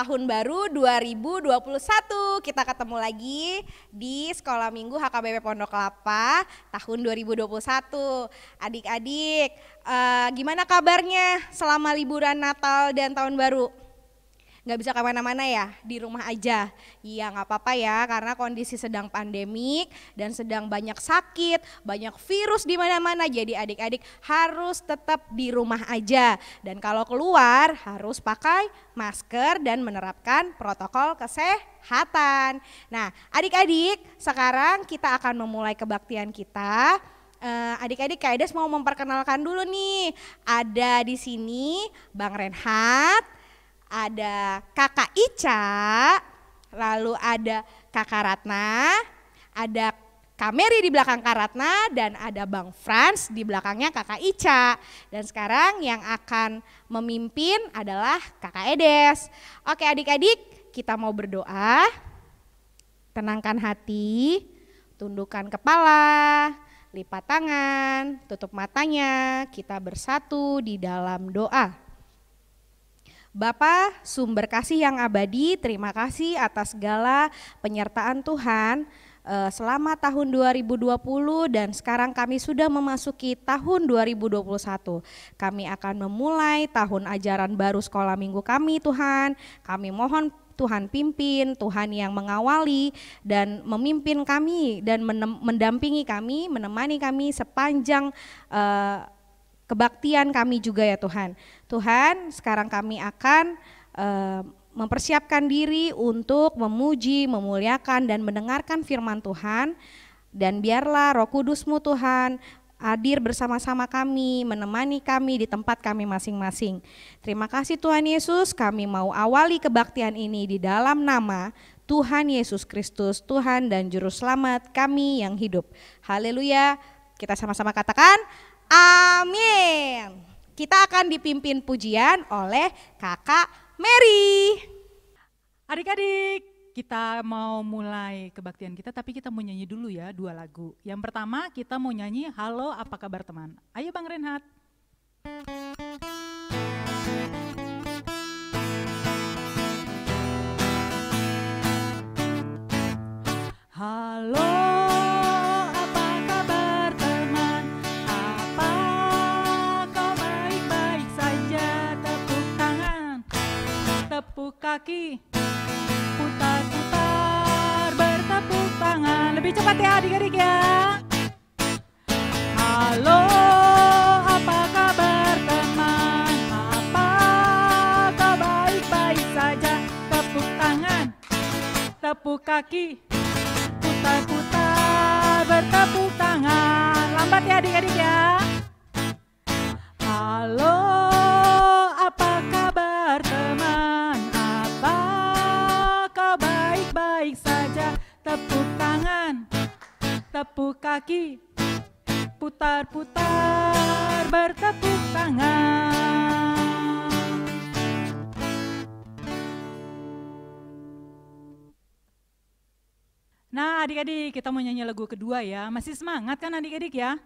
tahun baru 2021. Kita ketemu lagi di Sekolah Minggu HKBP Pondok Kelapa tahun 2021. Adik-adik, uh, gimana kabarnya selama liburan Natal dan Tahun Baru? nggak bisa kemana-mana ya di rumah aja iya nggak apa-apa ya karena kondisi sedang pandemik dan sedang banyak sakit banyak virus di mana-mana jadi adik-adik harus tetap di rumah aja dan kalau keluar harus pakai masker dan menerapkan protokol kesehatan nah adik-adik sekarang kita akan memulai kebaktian kita eh, adik-adik uh, mau memperkenalkan dulu nih. Ada di sini Bang Renhat, ada kakak Ica, lalu ada kakak Ratna, ada Kameri di belakang Ratna, dan ada Bang Franz di belakangnya kakak Ica. Dan sekarang yang akan memimpin adalah kakak Edes. Oke adik-adik kita mau berdoa. Tenangkan hati, tundukkan kepala, lipat tangan, tutup matanya. Kita bersatu di dalam doa. Bapak sumber kasih yang abadi, terima kasih atas segala penyertaan Tuhan eh, selama tahun 2020 dan sekarang kami sudah memasuki tahun 2021. Kami akan memulai tahun ajaran baru sekolah minggu kami Tuhan. Kami mohon Tuhan pimpin, Tuhan yang mengawali dan memimpin kami dan mendampingi kami, menemani kami sepanjang uh, kebaktian kami juga ya Tuhan. Tuhan, sekarang kami akan e, mempersiapkan diri untuk memuji, memuliakan dan mendengarkan firman Tuhan dan biarlah Roh Kudusmu Tuhan hadir bersama-sama kami, menemani kami di tempat kami masing-masing. Terima kasih Tuhan Yesus, kami mau awali kebaktian ini di dalam nama Tuhan Yesus Kristus, Tuhan dan Juru Selamat kami yang hidup. Haleluya, kita sama-sama katakan amin. Kita akan dipimpin pujian oleh kakak Mary. Adik-adik, kita mau mulai kebaktian kita tapi kita mau nyanyi dulu ya dua lagu. Yang pertama kita mau nyanyi Halo Apa Kabar Teman. Ayo Bang Renhat. Halo kaki putar-putar bertepuk tangan lebih cepat ya adik-adik ya halo apa kabar teman apa kau baik-baik saja tepuk tangan tepuk kaki putar-putar bertepuk tangan lambat ya adik-adik ya kaki putar-putar bertepuk tangan. Nah adik-adik kita mau nyanyi lagu kedua ya, masih semangat kan adik-adik ya?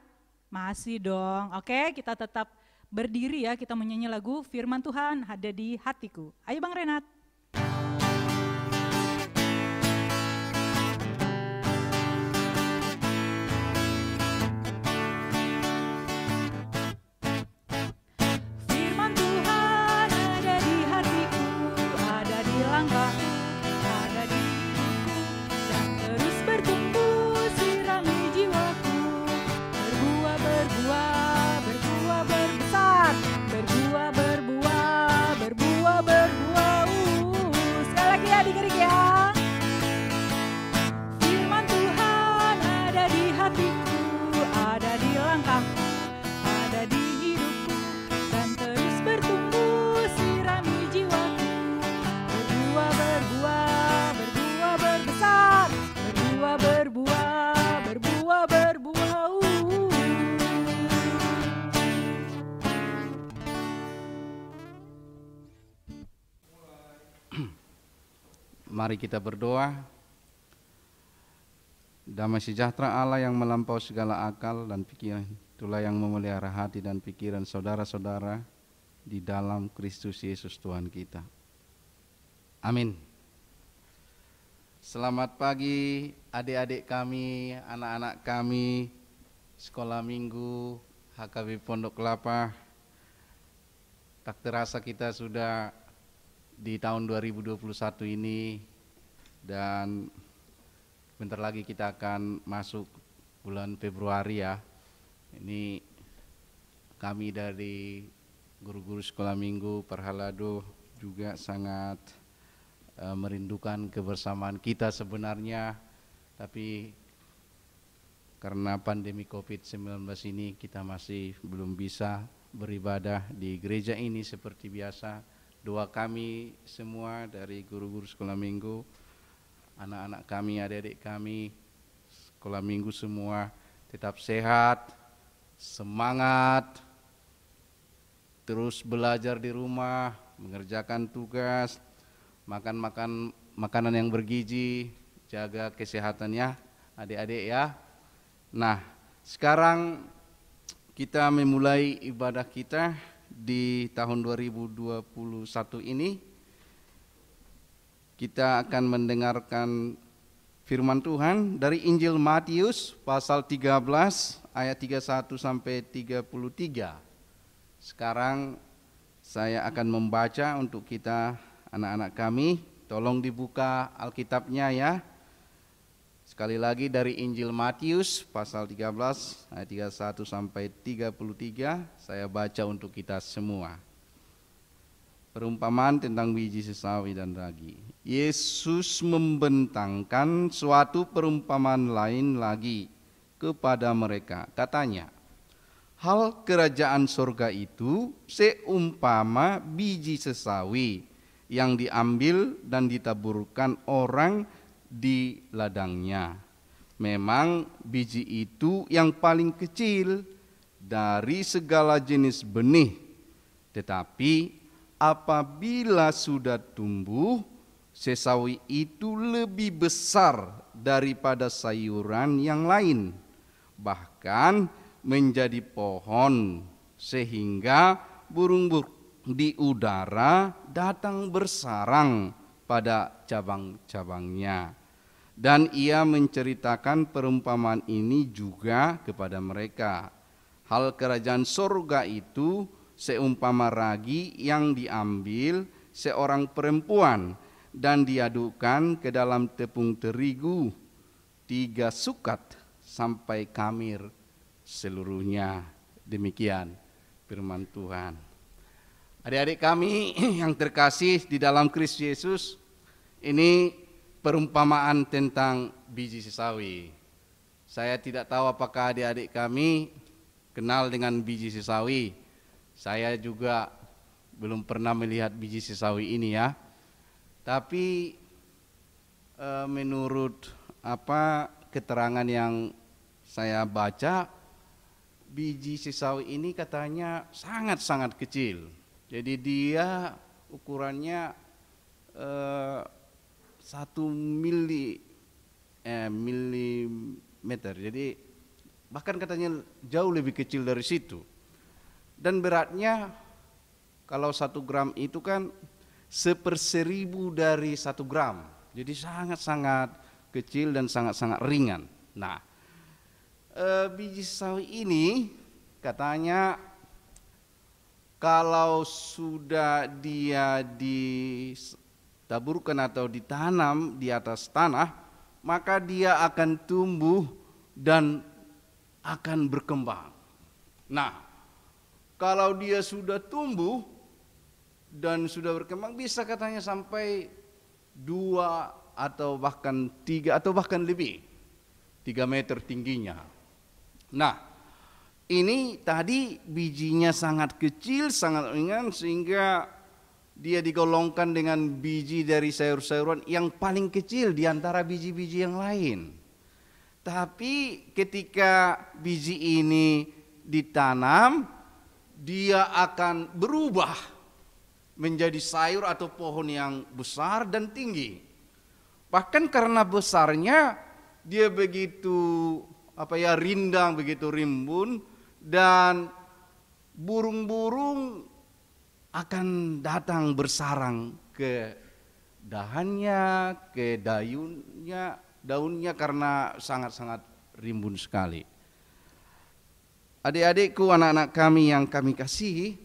Masih dong, oke kita tetap berdiri ya, kita menyanyi lagu Firman Tuhan ada di hatiku. Ayo Bang Renat. Mari kita berdoa. Damai sejahtera Allah yang melampau segala akal dan pikiran, itulah yang memelihara hati dan pikiran saudara-saudara di dalam Kristus Yesus Tuhan kita. Amin. Selamat pagi adik-adik kami, anak-anak kami, sekolah minggu, HKB Pondok Kelapa. Tak terasa kita sudah di tahun 2021 ini dan bentar lagi kita akan masuk bulan Februari ya. Ini kami dari guru-guru sekolah minggu Perhalado juga sangat e, merindukan kebersamaan kita sebenarnya tapi karena pandemi Covid-19 ini kita masih belum bisa beribadah di gereja ini seperti biasa. Doa kami semua dari guru-guru sekolah minggu anak-anak kami, adik-adik kami, sekolah minggu semua tetap sehat, semangat, terus belajar di rumah, mengerjakan tugas, makan-makan makanan yang bergizi, jaga kesehatannya adik-adik ya. Nah, sekarang kita memulai ibadah kita di tahun 2021 ini kita akan mendengarkan firman Tuhan dari Injil Matius pasal 13 ayat 31 sampai 33. Sekarang saya akan membaca untuk kita anak-anak kami. Tolong dibuka Alkitabnya ya. Sekali lagi dari Injil Matius pasal 13 ayat 31 sampai 33 saya baca untuk kita semua perumpamaan tentang biji sesawi dan ragi. Yesus membentangkan suatu perumpamaan lain lagi kepada mereka. Katanya, hal kerajaan surga itu seumpama biji sesawi yang diambil dan ditaburkan orang di ladangnya. Memang biji itu yang paling kecil dari segala jenis benih, tetapi apabila sudah tumbuh, sesawi itu lebih besar daripada sayuran yang lain, bahkan menjadi pohon, sehingga burung-burung di udara datang bersarang pada cabang-cabangnya. Dan ia menceritakan perumpamaan ini juga kepada mereka. Hal kerajaan surga itu seumpama ragi yang diambil seorang perempuan dan diadukan ke dalam tepung terigu tiga sukat sampai kamir seluruhnya. Demikian firman Tuhan. Adik-adik kami yang terkasih di dalam Kristus Yesus, ini perumpamaan tentang biji sesawi. Saya tidak tahu apakah adik-adik kami kenal dengan biji sesawi saya juga belum pernah melihat biji sesawi ini ya. Tapi e, menurut apa keterangan yang saya baca biji sesawi ini katanya sangat-sangat kecil. Jadi dia ukurannya e, satu mili eh, milimeter. Jadi bahkan katanya jauh lebih kecil dari situ dan beratnya kalau satu gram itu kan seperseribu dari satu gram jadi sangat-sangat kecil dan sangat-sangat ringan nah e, biji sawi ini katanya kalau sudah dia ditaburkan atau ditanam di atas tanah maka dia akan tumbuh dan akan berkembang nah kalau dia sudah tumbuh dan sudah berkembang bisa katanya sampai dua atau bahkan tiga atau bahkan lebih tiga meter tingginya. Nah, ini tadi bijinya sangat kecil, sangat ringan sehingga dia digolongkan dengan biji dari sayur-sayuran yang paling kecil di antara biji-biji yang lain. Tapi ketika biji ini ditanam, dia akan berubah menjadi sayur atau pohon yang besar dan tinggi. Bahkan karena besarnya dia begitu apa ya rindang begitu rimbun dan burung-burung akan datang bersarang ke dahannya, ke dayunnya, daunnya karena sangat-sangat rimbun sekali. Adik-adikku, anak-anak kami yang kami kasihi,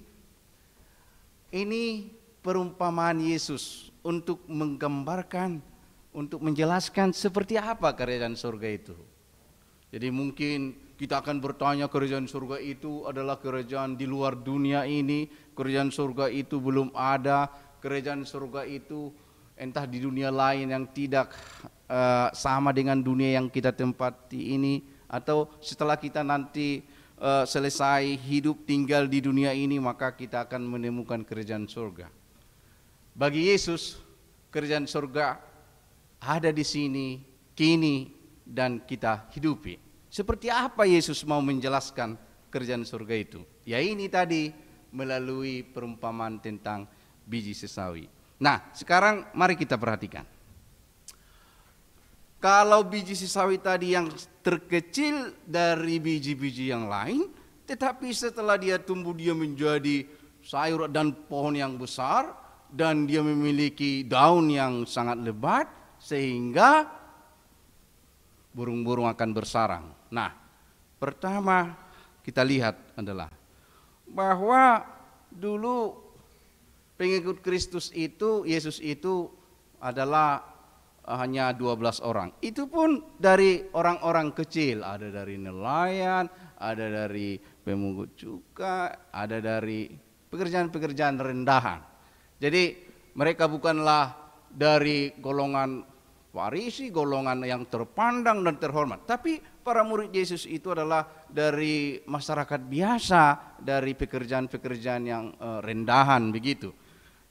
ini perumpamaan Yesus untuk menggambarkan, untuk menjelaskan seperti apa kerajaan surga itu. Jadi mungkin kita akan bertanya kerajaan surga itu adalah kerajaan di luar dunia ini, kerajaan surga itu belum ada, kerajaan surga itu entah di dunia lain yang tidak eh, sama dengan dunia yang kita tempati ini atau setelah kita nanti uh, selesai hidup tinggal di dunia ini maka kita akan menemukan kerajaan surga. Bagi Yesus kerajaan surga ada di sini, kini dan kita hidupi. Seperti apa Yesus mau menjelaskan kerajaan surga itu? Ya ini tadi melalui perumpamaan tentang biji sesawi. Nah, sekarang mari kita perhatikan. Kalau biji sisawi tadi yang terkecil dari biji-biji yang lain, tetapi setelah dia tumbuh dia menjadi sayur dan pohon yang besar dan dia memiliki daun yang sangat lebat sehingga burung-burung akan bersarang. Nah, pertama kita lihat adalah bahwa dulu pengikut Kristus itu, Yesus itu adalah Eh, hanya 12 orang. Itu pun dari orang-orang kecil, ada dari nelayan, ada dari pemungut cukai, ada dari pekerjaan-pekerjaan rendahan. Jadi mereka bukanlah dari golongan warisi, golongan yang terpandang dan terhormat. Tapi para murid Yesus itu adalah dari masyarakat biasa, dari pekerjaan-pekerjaan yang eh, rendahan begitu.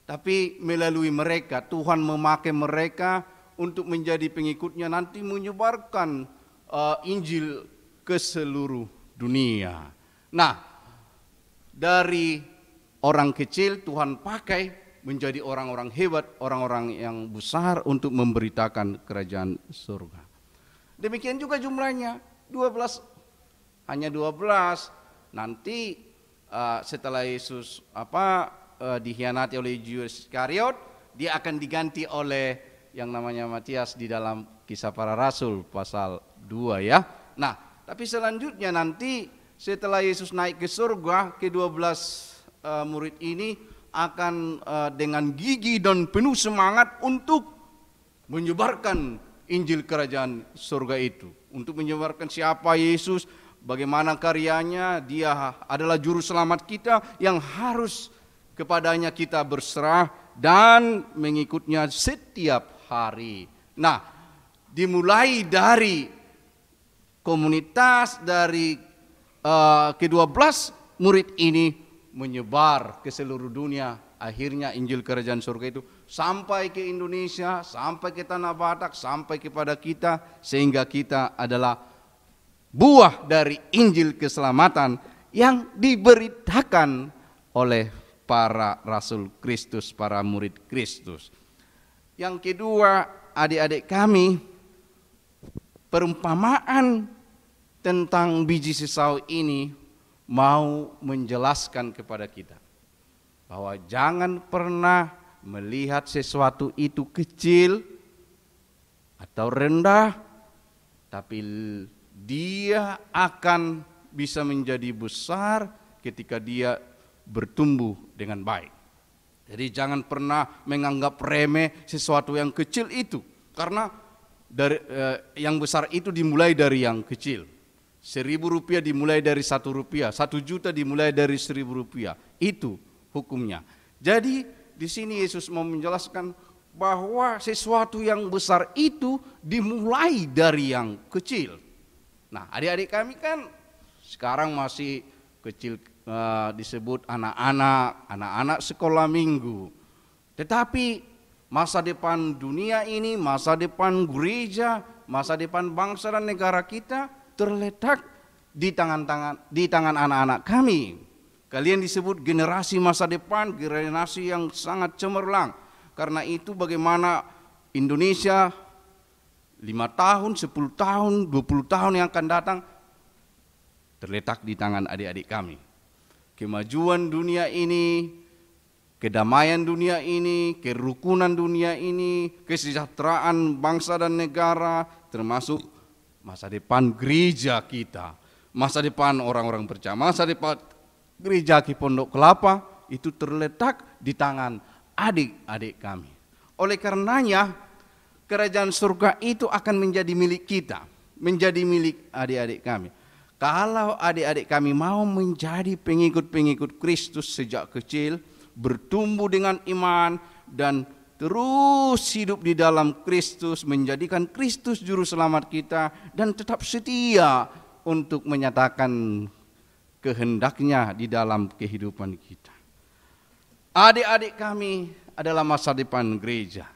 Tapi melalui mereka Tuhan memakai mereka untuk menjadi pengikutnya nanti menyebarkan uh, Injil ke seluruh dunia. Nah, dari orang kecil Tuhan pakai menjadi orang-orang hebat, orang-orang yang besar untuk memberitakan kerajaan surga. Demikian juga jumlahnya 12 hanya 12. Nanti uh, setelah Yesus apa uh, dikhianati oleh Judas Iskariot, dia akan diganti oleh yang namanya Matias di dalam kisah para rasul pasal 2 ya. Nah, tapi selanjutnya nanti setelah Yesus naik ke surga, ke-12 uh, e, murid ini akan uh, dengan gigi dan penuh semangat untuk menyebarkan Injil kerajaan surga itu, untuk menyebarkan siapa Yesus, bagaimana karyanya, dia adalah juru selamat kita yang harus kepadanya kita berserah dan mengikutnya setiap hari. Nah, dimulai dari komunitas dari uh, kedua belas murid ini menyebar ke seluruh dunia. Akhirnya Injil Kerajaan Surga itu sampai ke Indonesia, sampai ke Tanah Batak, sampai kepada kita, sehingga kita adalah buah dari Injil keselamatan yang diberitakan oleh para rasul Kristus, para murid Kristus. Yang kedua, adik-adik kami, perumpamaan tentang biji sisau ini mau menjelaskan kepada kita bahwa jangan pernah melihat sesuatu itu kecil atau rendah, tapi dia akan bisa menjadi besar ketika dia bertumbuh dengan baik. Jadi jangan pernah menganggap remeh sesuatu yang kecil itu karena dari eh, yang besar itu dimulai dari yang kecil. Seribu rupiah dimulai dari satu rupiah, satu juta dimulai dari seribu rupiah. Itu hukumnya. Jadi di sini Yesus mau menjelaskan bahwa sesuatu yang besar itu dimulai dari yang kecil. Nah adik-adik kami kan sekarang masih kecil Eh, disebut anak-anak, anak-anak sekolah minggu. Tetapi masa depan dunia ini, masa depan gereja, masa depan bangsa dan negara kita terletak di tangan-tangan di tangan anak-anak kami. Kalian disebut generasi masa depan, generasi yang sangat cemerlang. Karena itu bagaimana Indonesia 5 tahun, 10 tahun, 20 tahun yang akan datang terletak di tangan adik-adik kami kemajuan dunia ini, kedamaian dunia ini, kerukunan dunia ini, kesejahteraan bangsa dan negara, termasuk masa depan gereja kita, masa depan orang-orang percaya, masa depan gereja di Pondok Kelapa itu terletak di tangan adik-adik kami. Oleh karenanya, kerajaan surga itu akan menjadi milik kita, menjadi milik adik-adik kami. Kalau adik-adik kami mau menjadi pengikut-pengikut Kristus sejak kecil, bertumbuh dengan iman dan terus hidup di dalam Kristus, menjadikan Kristus juru selamat kita dan tetap setia untuk menyatakan kehendaknya di dalam kehidupan kita. Adik-adik kami adalah masa depan gereja.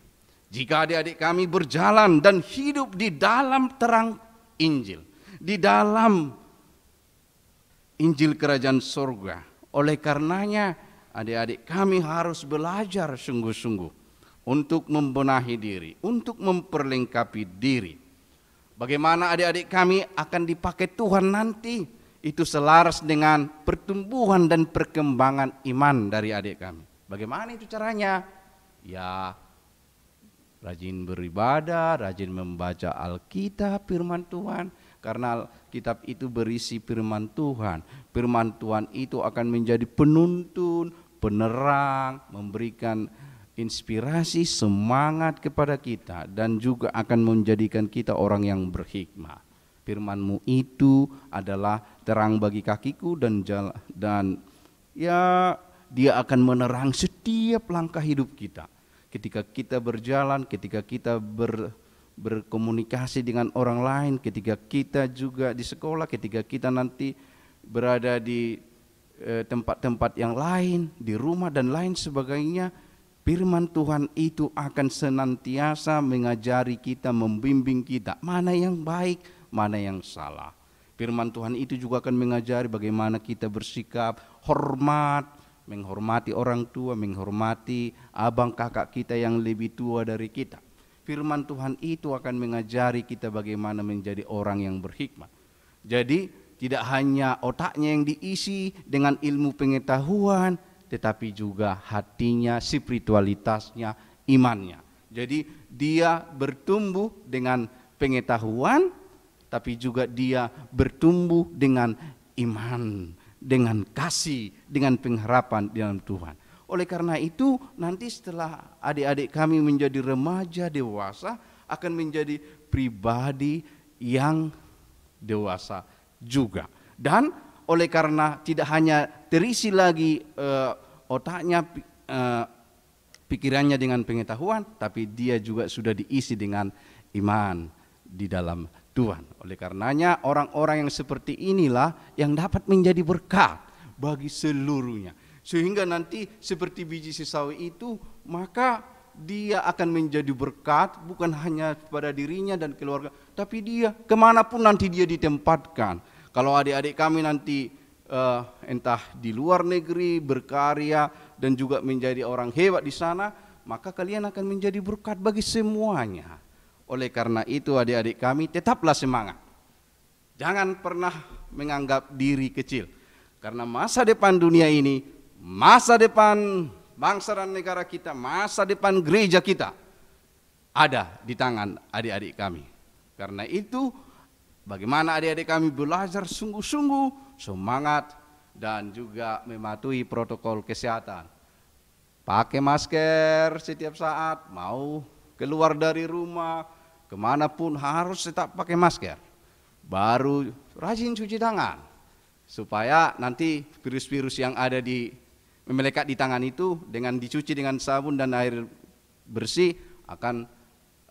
Jika adik-adik kami berjalan dan hidup di dalam terang Injil, di dalam Injil Kerajaan Surga. Oleh karenanya, adik-adik kami harus belajar sungguh-sungguh untuk membenahi diri, untuk memperlengkapi diri. Bagaimana adik-adik kami akan dipakai Tuhan nanti? Itu selaras dengan pertumbuhan dan perkembangan iman dari adik kami. Bagaimana itu caranya? Ya, rajin beribadah, rajin membaca Alkitab, firman Tuhan, karena kitab itu berisi firman Tuhan. Firman Tuhan itu akan menjadi penuntun, penerang, memberikan inspirasi, semangat kepada kita dan juga akan menjadikan kita orang yang berhikmah. Firmanmu itu adalah terang bagi kakiku dan jalan, dan ya dia akan menerang setiap langkah hidup kita. Ketika kita berjalan, ketika kita ber, berkomunikasi dengan orang lain, ketika kita juga di sekolah, ketika kita nanti berada di eh, tempat-tempat yang lain, di rumah dan lain sebagainya, firman Tuhan itu akan senantiasa mengajari kita, membimbing kita, mana yang baik, mana yang salah. Firman Tuhan itu juga akan mengajari bagaimana kita bersikap hormat, menghormati orang tua, menghormati abang kakak kita yang lebih tua dari kita firman Tuhan itu akan mengajari kita bagaimana menjadi orang yang berhikmat. Jadi tidak hanya otaknya yang diisi dengan ilmu pengetahuan, tetapi juga hatinya, spiritualitasnya, imannya. Jadi dia bertumbuh dengan pengetahuan, tapi juga dia bertumbuh dengan iman, dengan kasih, dengan pengharapan di dalam Tuhan. Oleh karena itu nanti setelah adik-adik kami menjadi remaja dewasa akan menjadi pribadi yang dewasa juga. Dan oleh karena tidak hanya terisi lagi uh, otaknya uh, pikirannya dengan pengetahuan tapi dia juga sudah diisi dengan iman di dalam Tuhan. Oleh karenanya orang-orang yang seperti inilah yang dapat menjadi berkat bagi seluruhnya. Sehingga nanti seperti biji sesawi itu maka dia akan menjadi berkat bukan hanya pada dirinya dan keluarga tapi dia kemanapun nanti dia ditempatkan kalau adik-adik kami nanti uh, entah di luar negeri berkarya dan juga menjadi orang hebat di sana maka kalian akan menjadi berkat bagi semuanya oleh karena itu adik-adik kami tetaplah semangat jangan pernah menganggap diri kecil karena masa depan dunia ini masa depan bangsa dan negara kita, masa depan gereja kita ada di tangan adik-adik kami. Karena itu bagaimana adik-adik kami belajar sungguh-sungguh, semangat dan juga mematuhi protokol kesehatan. Pakai masker setiap saat, mau keluar dari rumah, kemanapun harus tetap pakai masker. Baru rajin cuci tangan, supaya nanti virus-virus yang ada di melekat di tangan itu dengan dicuci dengan sabun dan air bersih akan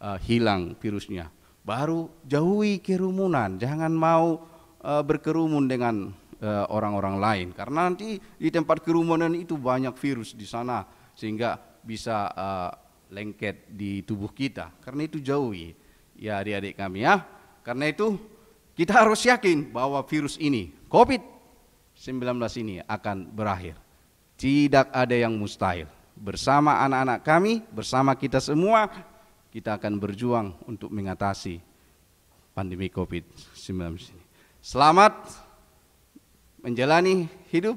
uh, hilang virusnya. Baru jauhi kerumunan, jangan mau uh, berkerumun dengan orang eh, orang-orang lain karena nanti di tempat kerumunan itu banyak virus di sana sehingga bisa uh, lengket di tubuh kita. Karena itu jauhi ya adik-adik kami ya. Karena itu kita harus yakin bahwa virus ini COVID-19 ini akan berakhir. Tidak ada yang mustahil. Bersama anak-anak kami, bersama kita semua, kita akan berjuang untuk mengatasi pandemi COVID-19 Selamat menjalani hidup.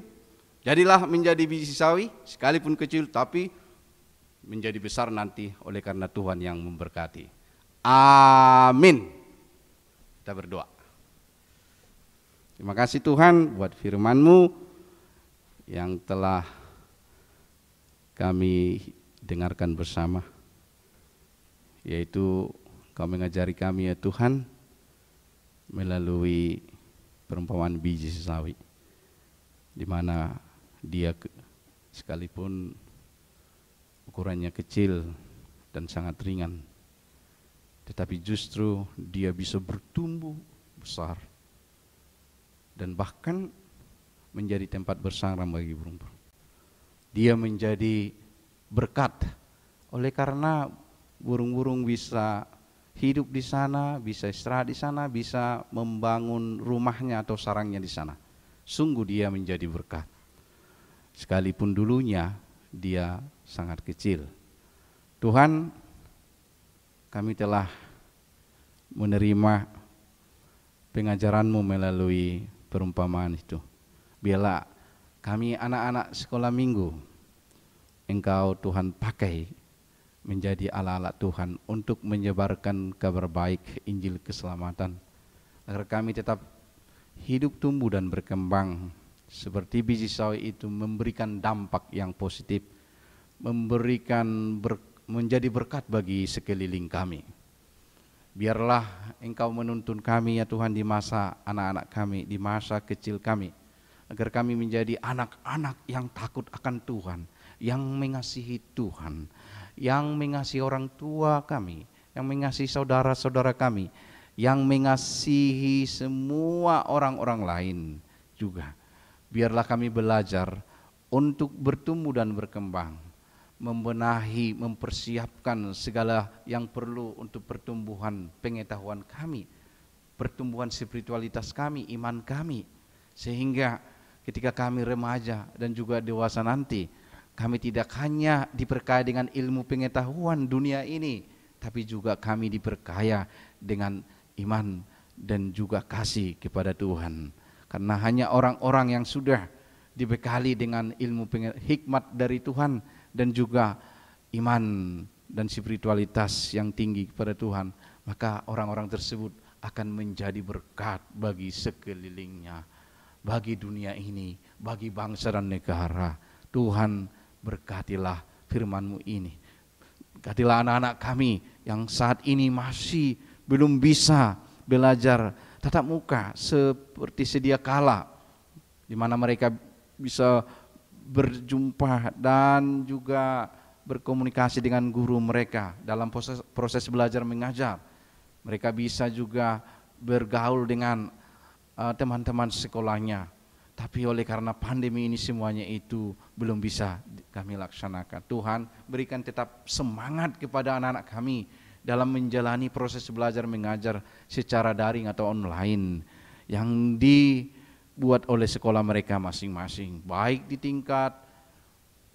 Jadilah menjadi biji sawi, sekalipun kecil, tapi menjadi besar nanti oleh karena Tuhan yang memberkati. Amin. Kita berdoa. Terima kasih Tuhan buat firman-Mu yang telah kami dengarkan bersama yaitu kau mengajari kami ya Tuhan melalui perempuan biji sawi di mana dia sekalipun ukurannya kecil dan sangat ringan tetapi justru dia bisa bertumbuh besar dan bahkan menjadi tempat bersangram bagi burung-burung. Dia menjadi berkat oleh karena burung-burung bisa hidup di sana, bisa istirahat di sana, bisa membangun rumahnya atau sarangnya di sana. Sungguh dia menjadi berkat. Sekalipun dulunya dia sangat kecil. Tuhan, kami telah menerima pengajaranmu melalui perumpamaan itu bela kami anak-anak sekolah minggu. Engkau Tuhan pakai menjadi alat-alat Tuhan untuk menyebarkan kabar baik Injil keselamatan. Agar kami tetap hidup tumbuh dan berkembang seperti biji sawi itu memberikan dampak yang positif, memberikan ber, menjadi berkat bagi sekeliling kami. Biarlah Engkau menuntun kami ya Tuhan di masa anak-anak kami, di masa kecil kami agar kami menjadi anak-anak yang takut akan Tuhan, yang mengasihi Tuhan, yang mengasihi orang tua kami, yang mengasihi saudara-saudara kami, yang mengasihi semua orang-orang lain juga. Biarlah kami belajar untuk bertumbuh dan berkembang, membenahi, mempersiapkan segala yang perlu untuk pertumbuhan pengetahuan kami, pertumbuhan spiritualitas kami, iman kami, sehingga ketika kami remaja dan juga dewasa nanti, kami tidak hanya diperkaya dengan ilmu pengetahuan dunia ini, tapi juga kami diperkaya dengan iman dan juga kasih kepada Tuhan. Karena hanya orang-orang yang sudah dibekali dengan ilmu hikmat dari Tuhan dan juga iman dan spiritualitas yang tinggi kepada Tuhan, maka orang-orang tersebut akan menjadi berkat bagi sekelilingnya bagi dunia ini, bagi bangsa dan negara. Tuhan berkatilah firmanmu ini. Berkatilah anak-anak kami yang saat ini masih belum bisa belajar tatap muka seperti sedia kala. Di mana mereka bisa berjumpa dan juga berkomunikasi dengan guru mereka dalam proses, proses belajar mengajar. Mereka bisa juga bergaul dengan Eh, teman-teman sekolahnya. Tapi oleh karena pandemi ini semuanya itu belum bisa kami laksanakan. Tuhan berikan tetap semangat kepada anak-anak kami dalam menjalani proses belajar mengajar secara daring atau online yang dibuat oleh sekolah mereka masing-masing, baik di tingkat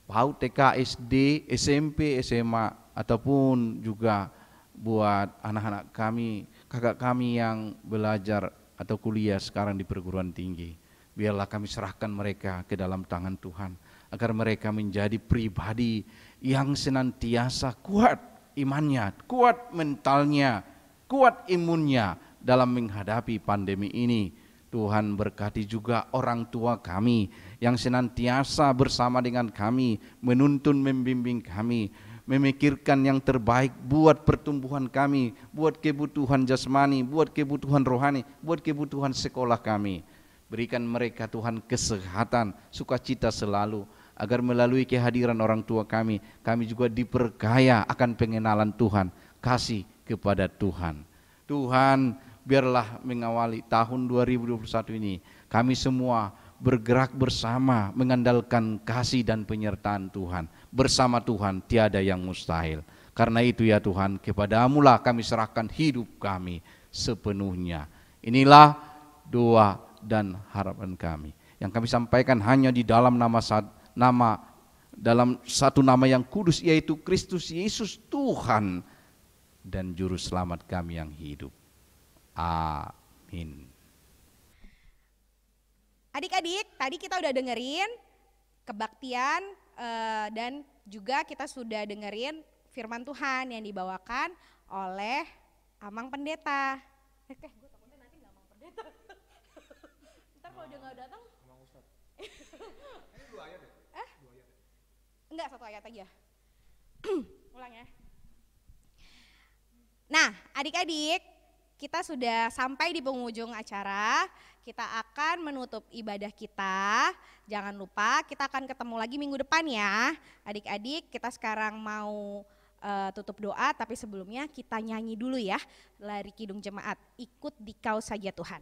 PAUD, TK, SD, SMP, SMA ataupun juga buat anak-anak kami, kakak kami yang belajar atau kuliah sekarang di perguruan tinggi. Biarlah kami serahkan mereka ke dalam tangan Tuhan agar mereka menjadi pribadi yang senantiasa kuat imannya, kuat mentalnya, kuat imunnya dalam menghadapi pandemi ini. Tuhan berkati juga orang tua kami yang senantiasa bersama dengan kami, menuntun membimbing kami memikirkan yang terbaik buat pertumbuhan kami, buat kebutuhan jasmani, buat kebutuhan rohani, buat kebutuhan sekolah kami. Berikan mereka Tuhan kesehatan, sukacita selalu agar melalui kehadiran orang tua kami, kami juga diperkaya akan pengenalan Tuhan, kasih kepada Tuhan. Tuhan, biarlah mengawali tahun 2021 ini kami semua bergerak bersama mengandalkan kasih dan penyertaan Tuhan. Bersama Tuhan tiada yang mustahil. Karena itu ya Tuhan, kepadaMu lah kami serahkan hidup kami sepenuhnya. Inilah doa dan harapan kami. Yang kami sampaikan hanya di dalam nama nama dalam satu nama yang kudus yaitu Kristus Yesus Tuhan dan juru selamat kami yang hidup. Amin. Adik-adik, tadi kita udah dengerin kebaktian uh, dan juga kita sudah dengerin firman Tuhan yang dibawakan oleh Amang Pendeta. Oke. Eh, nanti gak Amang Pendeta. Ntar kalau dia gak datang. Amang Ustad. Ya? Eh? Enggak, ya? satu ayat aja. Ulang ya. Nah, adik-adik, kita sudah sampai di penghujung acara. Kita akan menutup ibadah kita. Jangan lupa kita akan ketemu lagi minggu depan ya. Adik-adik, kita sekarang mau uh, tutup doa tapi sebelumnya kita nyanyi dulu ya. Lari Kidung Jemaat, ikut dikau saja Tuhan.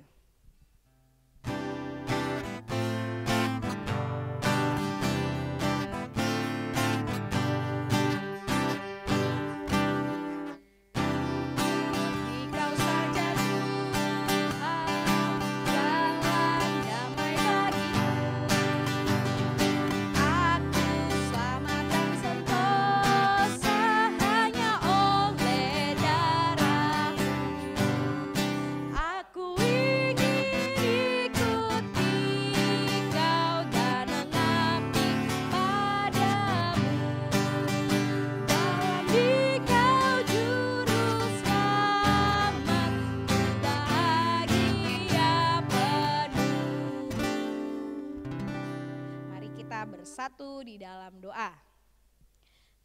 bersatu di dalam doa.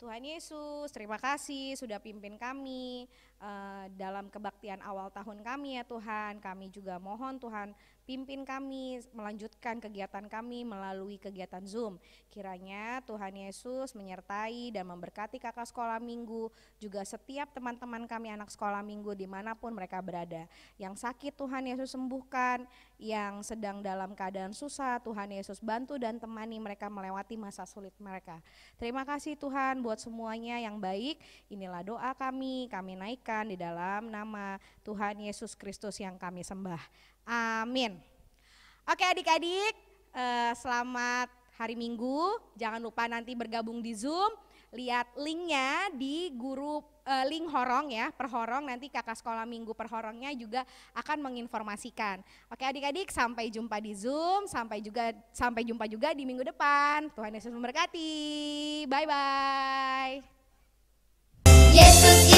Tuhan Yesus, terima kasih sudah pimpin kami uh, dalam kebaktian awal tahun kami ya Tuhan. Kami juga mohon Tuhan Pimpin kami melanjutkan kegiatan kami melalui kegiatan Zoom. Kiranya Tuhan Yesus menyertai dan memberkati kakak sekolah minggu, juga setiap teman-teman kami anak sekolah minggu dimanapun mereka berada. Yang sakit Tuhan Yesus sembuhkan, yang sedang dalam keadaan susah Tuhan Yesus bantu dan temani mereka melewati masa sulit mereka. Terima kasih Tuhan buat semuanya yang baik. Inilah doa kami, kami naikkan di dalam nama Tuhan Yesus Kristus yang kami sembah. Amin. Oke adik-adik, eh, selamat hari Minggu. Jangan lupa nanti bergabung di Zoom. Lihat linknya di guru eh, link horong ya, perhorong. Nanti kakak sekolah minggu perhorongnya juga akan menginformasikan. Oke adik-adik, sampai jumpa di Zoom, sampai juga sampai jumpa juga di minggu depan. Tuhan Yesus memberkati. Bye bye. Yesus